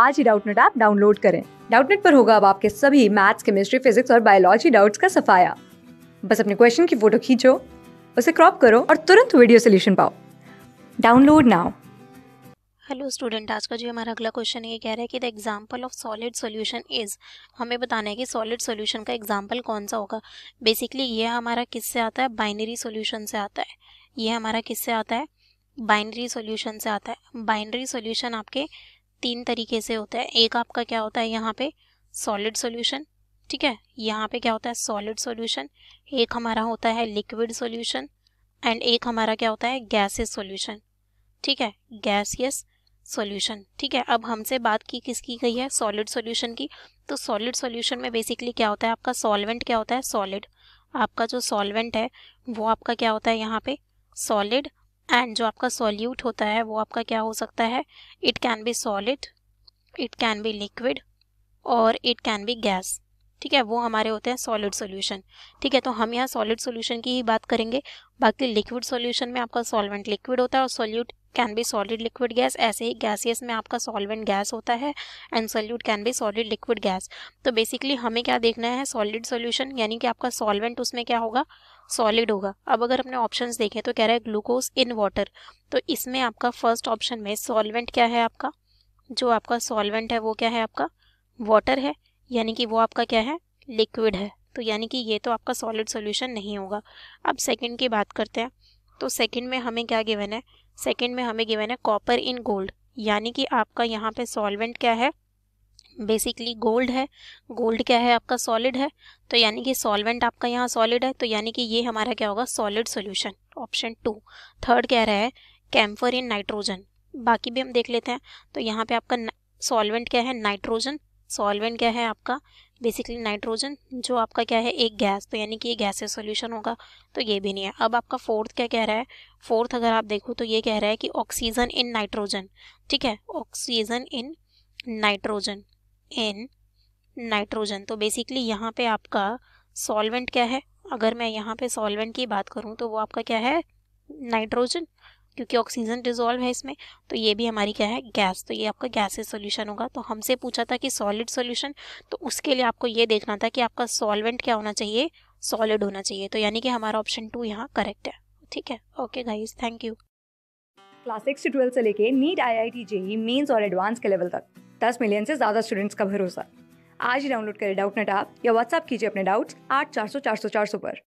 आज ही Doubtnut app download करें डाउटनेट पर होगा अब आपके सभी मैथ्स केमिस्ट्री फिजिक्स और बायोलॉजी डाउट्स का सफाया बस अपने क्वेश्चन की फोटो खींचो उसे क्रॉप करो और तुरंत वीडियो सोल्यूशन पाओ डाउनलोड नाउ हेलो स्टूडेंट आज का जो हमारा अगला क्वेश्चन ये कह रहा है कि the example of solid solution is हमें बताना है कि सॉलिड सॉल्यूशन का एग्जांपल कौन सा होगा बेसिकली ये हमारा किससे आता है बाइनरी सॉल्यूशन से आता है ये हमारा किससे आता है बाइनरी सॉल्यूशन से आता है बाइनरी सॉल्यूशन आपके तीन तरीके से होता है एक आपका क्या होता है यहाँ पे सॉलिड सॉल्यूशन ठीक है यहाँ पे क्या होता है सॉलिड सॉल्यूशन एक हमारा होता है लिक्विड सॉल्यूशन एंड एक हमारा क्या होता है गैसेस सॉल्यूशन ठीक है गैसियस सॉल्यूशन ठीक है अब हमसे बात की किसकी गई है सॉलिड सॉल्यूशन की तो सॉलिड सॉल्यूशन में बेसिकली क्या होता है आपका सॉल्वेंट क्या होता है सॉलिड आपका जो सॉल्वेंट है वो आपका क्या होता है यहाँ पे सॉलिड एंड जो आपका सॉल्यूट होता है वो आपका क्या हो सकता है it can be solid it can be liquid और इट कैन बी गैस ठीक है वो हमारे होते हैं सॉलिड सॉल्यूशन ठीक है तो हम यहाँ सॉलिड सॉल्यूशन की ही बात करेंगे बाकी लिक्विड सॉल्यूशन में आपका सॉल्वेंट लिक्विड होता है और solute can be solid liquid gas ऐसे ही गैसियस में आपका सॉल्वेंट गैस होता है and solute can be solid liquid gas तो बेसिकली हमें क्या देखना है सॉलिड सोल्यूशन यानी कि आपका सॉल्वेंट उसमें क्या होगा सॉलिड होगा अब अगर अपने ऑप्शंस देखें तो कह रहा है ग्लूकोज इन वाटर तो इसमें आपका फर्स्ट ऑप्शन में सॉल्वेंट क्या है आपका जो आपका सॉल्वेंट है वो क्या है आपका वाटर है यानी कि वो आपका क्या है लिक्विड है तो यानी कि ये तो आपका सॉलिड सॉल्यूशन नहीं होगा अब सेकंड की बात करते हैं तो सेकंड में हमें क्या गिवन है सेकेंड में हमें गिवन है कॉपर इन गोल्ड यानी कि आपका यहाँ पे सॉल्वेंट क्या है बेसिकली गोल्ड है गोल्ड क्या है आपका सॉलिड है तो यानी कि सॉल्वेंट आपका यहाँ सॉलिड है तो यानी कि ये हमारा क्या होगा solid solution option two third कह रहा है कैम्फर इन नाइट्रोजन बाकी भी हम देख लेते हैं तो यहाँ पे आपका सॉल्वेंट क्या है नाइट्रोजन सॉल्वेंट क्या है आपका बेसिकली नाइट्रोजन जो आपका क्या है एक गैस तो यानी कि ये गैसेस सोल्यूशन होगा तो ये भी नहीं है अब आपका फोर्थ क्या कह रहा है फोर्थ अगर आप देखो तो ये कह रहा है कि ऑक्सीजन इन नाइट्रोजन ठीक है oxygen in nitrogen in nitrogen तो बेसिकली यहाँ पे आपका सॉल्वेंट क्या है अगर मैं यहाँ पे सॉल्वेंट की बात करूँ तो वो आपका क्या है नाइट्रोजन क्योंकि ऑक्सीजन डिजोल्व है इसमें तो ये भी हमारी क्या है गैस तो ये आपका गैसेज सोल्यूशन होगा तो हमसे पूछा था कि सॉलिड सोल्यूशन तो उसके लिए आपको ये देखना था कि आपका सॉल्वेंट क्या होना चाहिए सॉलिड होना चाहिए तो यानी कि हमारा ऑप्शन टू यहाँ करेक्ट है ठीक है okay guys thank you class six से ट्वेल्थ से लेके NEET I I T JEE mains और एडवांस के लेवल तक दस मिलियन से ज़्यादा स्टूडेंट्स का भरोसा आज ही डाउनलोड करें डाउट नेट आप या व्हाट्सअप कीजिए अपने डाउट्स आठ चार सौ चार सौ चार सौ पर